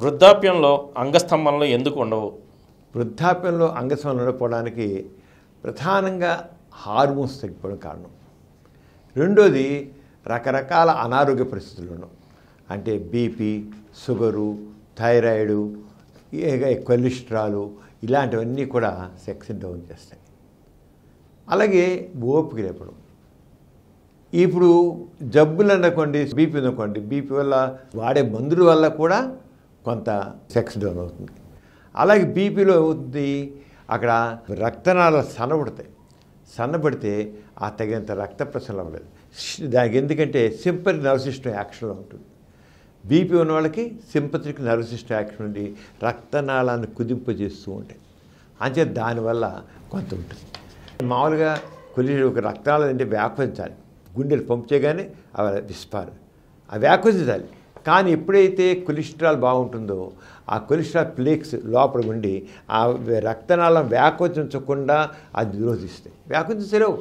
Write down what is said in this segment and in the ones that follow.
వృద్ధాప్యంలో అంగస్తంభనలు ఎందుకు ఉండవు వృద్ధాప్యంలో అంగస్తంభనం ఉండకపోవడానికి ప్రధానంగా హార్మోన్స్ తగ్గిపోవడం కారణం రెండోది రకరకాల అనారోగ్య పరిస్థితులను అంటే బీపీ షుగరు థైరాయిడు కొలెస్ట్రాలు ఇలాంటివన్నీ కూడా సెక్స్ డౌన్ చేస్తాయి అలాగే ఓపిక లేపడం ఇప్పుడు జబ్బులు అనుకోండి బీపీ అనుకోండి బీపీ వల్ల వాడే మందుల వల్ల కూడా కొంత సెక్స్ డౌన్ అవుతుంది అలాగే బీపీలో ఏమవుతుంది అక్కడ రక్తనాళాలు సన్నబడతాయి సన్నబడితే ఆ తగినంత రక్త ప్రసరణ అవ్వలేదు దానికి ఎందుకంటే సింపతి నర్వ్ సిస్టమ్ యాక్షన్లో ఉంటుంది బీపీ ఉన్న వాళ్ళకి సింపతిక్ నర్వ్ సిస్టమ్ యాక్షన్ ఉండి రక్తనాళాన్ని కుదింపజేస్తూ ఉంటాయి అంతే దానివల్ల కొంత ఉంటుంది మామూలుగా కొలి ఒక రక్తనాళాలు అంటే వ్యాపించాలి గుండెలు పంపు చేయగానే అవి విస్పారు ఆ వ్యాపించాలి కానీ ఎప్పుడైతే కొలెస్ట్రాల్ బాగుంటుందో ఆ కొలెస్ట్రాల్ ప్లేక్స్ లోపల ఉండి ఆ రక్తనాళం వ్యాకోచించకుండా అది నిరోధిస్తాయి వ్యాకోచించలేవు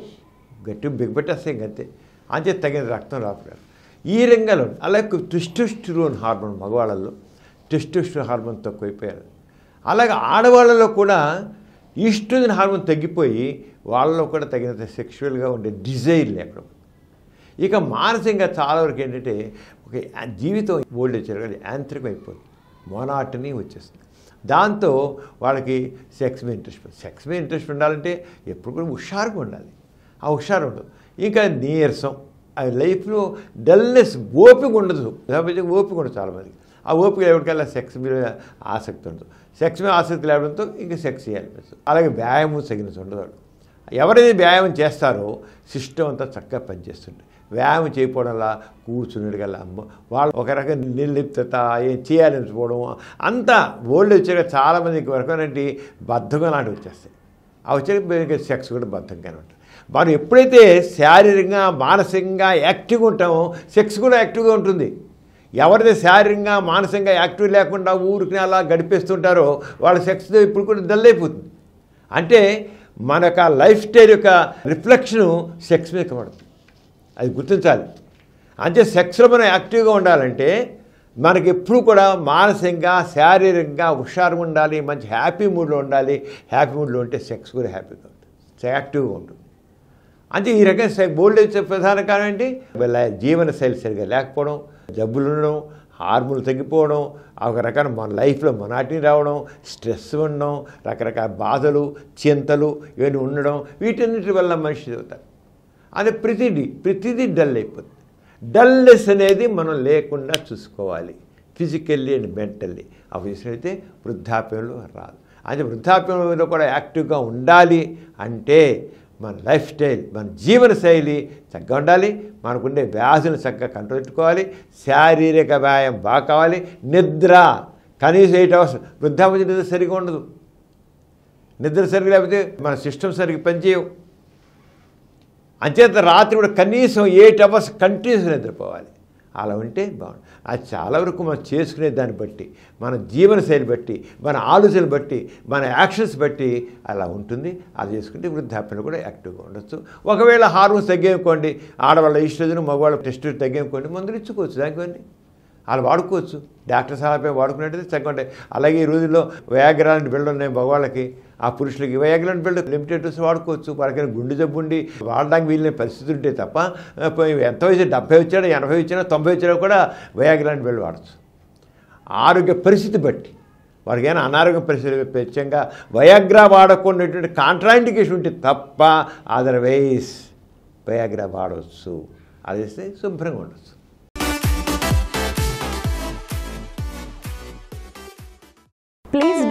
గట్టి బిగ్బెట్టేస్తాయి అంతే అంతే తగిన రక్తం లోపల ఈ రంగంలో అలాగే టెస్టోస్టిరోన్ హార్మోన్ మగవాళ్ళల్లో టెస్టోస్టిరోన్ హార్మోన్ తక్కువైపోయారు అలాగే ఆడవాళ్ళలో కూడా ఈస్ట్రోజన్ హార్మోన్ తగ్గిపోయి వాళ్ళలో కూడా తగినంత సెక్షువల్గా ఉండే డిజైర్ లేకపోతే ఇక మానసికంగా చాలా వరకు ఏంటంటే ఒక జీవితం ఓల్డ్ వచ్చారు యాంత్రికం అయిపోతుంది మోనాటనీ వచ్చేస్తుంది దాంతో వాళ్ళకి సెక్స్ మీద ఇంట్రెస్ట్ సెక్స్ మీద ఇంట్రెస్ట్ ఉండాలంటే ఎప్పుడు కూడా హుషారుగా ఉండాలి ఆ హుషారు ఉండదు ఇంకా నీరసం ఆ లైఫ్లో డల్నెస్ ఓపిక ఉండదు ఓపిక ఉండదు చాలామందికి ఆ ఓపిక ఎవరికల్లా సెక్స్ మీద ఆసక్తి ఉండదు సెక్స్ మీద ఆసక్తి లేవడంతో ఇంకా సెక్స్ చేయాలి అలాగే వ్యాయామం తగినట్టు ఉండదు ఎవరైతే వ్యాయామం చేస్తారో సిస్టమ్ అంతా చక్కగా పనిచేస్తుంది వ్యాయామం చేయకపోవడంలా కూర్చునేడుగల్లా వాళ్ళు ఒక రకం నిర్లిప్త ఏం చేయాలనిపోవడం అంతా ఓల్డ్ వచ్చాక చాలామందికి వరకు అంటే బద్ధకం లాంటివి వచ్చేస్తాయి అవి వచ్చాక సెక్స్ కూడా బద్ధకంగానే ఉంటుంది మనం ఎప్పుడైతే శారీరకంగా మానసికంగా యాక్టివ్గా ఉంటామో సెక్స్ కూడా యాక్టివ్గా ఉంటుంది ఎవరైతే శారీరకంగా మానసికంగా యాక్టివ్ లేకుండా ఊరికి అలా గడిపేస్తుంటారో వాళ్ళ సెక్స్ ఇప్పుడు కూడా దల్లైపోతుంది అయిపోతుంది అంటే మన యొక్క లైఫ్ స్టైల్ యొక్క రిఫ్లెక్షను సెక్స్ మీద పడుతుంది అది గుర్తించాలి అంటే సెక్స్లో మనం యాక్టివ్గా ఉండాలంటే మనకి ఎప్పుడు కూడా మానసికంగా శారీరకంగా హుషారుగా ఉండాలి మంచి హ్యాపీ మూడ్లో ఉండాలి హ్యాపీ మూడ్లో ఉంటే సెక్స్ కూడా హ్యాపీగా ఉంటుంది యాక్టివ్గా ఉంటుంది అంటే ఈ రకమైన బోల్డ్ ప్రధాన కారణం ఏంటి జీవన శైలి సరిగ్గా లేకపోవడం జబ్బులు ఉండడం హార్మోన్లు తగ్గిపోవడం ఒక రకమైన మన లైఫ్లో మనాటిని రావడం స్ట్రెస్ ఉండడం రకరకాల బాధలు చింతలు ఇవన్నీ ఉండడం వీటన్నిటి వల్ల మనిషి చదువుతారు అదే ప్రతిదీ ప్రతిదీ డల్ అయిపోతుంది డల్నెస్ అనేది మనం లేకుండా చూసుకోవాలి ఫిజికల్లీ అండ్ మెంటల్లీ ఆ అయితే వృద్ధాప్యంలో రాదు అంటే వృద్ధాప్యంలో కూడా యాక్టివ్గా ఉండాలి అంటే మన లైఫ్ స్టైల్ మన జీవన శైలి చక్కగా ఉండాలి మనకుండే వ్యాధులు చక్కగా కంట్రోల్ పెట్టుకోవాలి శారీరక వ్యాయామం బాగా కావాలి నిద్ర కనీసం ఎయిట్ అవర్స్ వృద్ధాపతి నిద్ర సరిగా ఉండదు నిద్ర సరిగ్గా లేకపోతే మన సిస్టమ్ సరిగ్గా పనిచేయవు అంచేత రాత్రి కూడా కనీసం ఎయిట్ అవర్స్ కంటిన్యూస్ నిద్రపోవాలి అలా ఉంటే బాగుంది అది చాలా వరకు మనం చేసుకునే దాన్ని బట్టి మన జీవనశైలి బట్టి మన ఆలోచనలు బట్టి మన యాక్షన్స్ బట్టి అలా ఉంటుంది అలా చేసుకుంటే వృద్ధాప్యం కూడా యాక్టివ్గా ఉండొచ్చు ఒకవేళ హార్మోన్స్ తగ్గేనుకోండి ఆడవాళ్ళ ఈస్ట్రోజన్ మగవాళ్ళ టెస్ట్ తగ్గేనుకోండి మందులు ఇచ్చుకోవచ్చు దానికోండి అలా వాడుకోవచ్చు డాక్టర్ సహాయపై వాడుకున్నట్టయితే చక్కగా అలాగే ఈ రోజుల్లో వ్యాగ్రాలని బిళ్ళ ఉన్నాయి మగవాళ్ళకి ఆ పురుషులకి వేగలెంట్ బెల్ట్ లిమిటెడ్స్ వాడుకోవచ్చు వాళ్ళకైనా గుండె జబ్బు ఉండి వాడడానికి వీళ్ళని పరిస్థితి ఉంటే తప్ప ఎంత వయసు డెబ్బై వచ్చినా ఎనభై వచ్చినా తొంభై వచ్చినా కూడా వేగలెంట్ బిల్డ్ వాడచ్చు ఆరోగ్య పరిస్థితి బట్టి వారికైనా అనారోగ్య పరిస్థితి ప్రత్యేకంగా వయాగ్రా వాడకున్నటువంటి కాంట్రాయిండికేషన్ ఉంటే తప్ప అదర్వైజ్ వయాగ్రా వాడవచ్చు అది శుభ్రంగా ఉండొచ్చు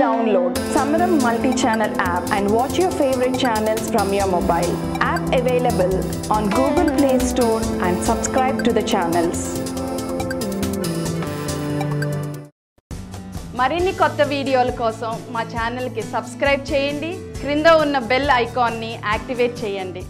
download Samaram multi-channel app and watch your favorite channels from your mobile. App available on Google Play Store and subscribe to the channels. మరిన్ని కొత్త వీడియోల కోసం మా ఛానల్కి సబ్స్క్రైబ్ చేయండి క్రింద ఉన్న బెల్ ఐకాన్ని యాక్టివేట్ చేయండి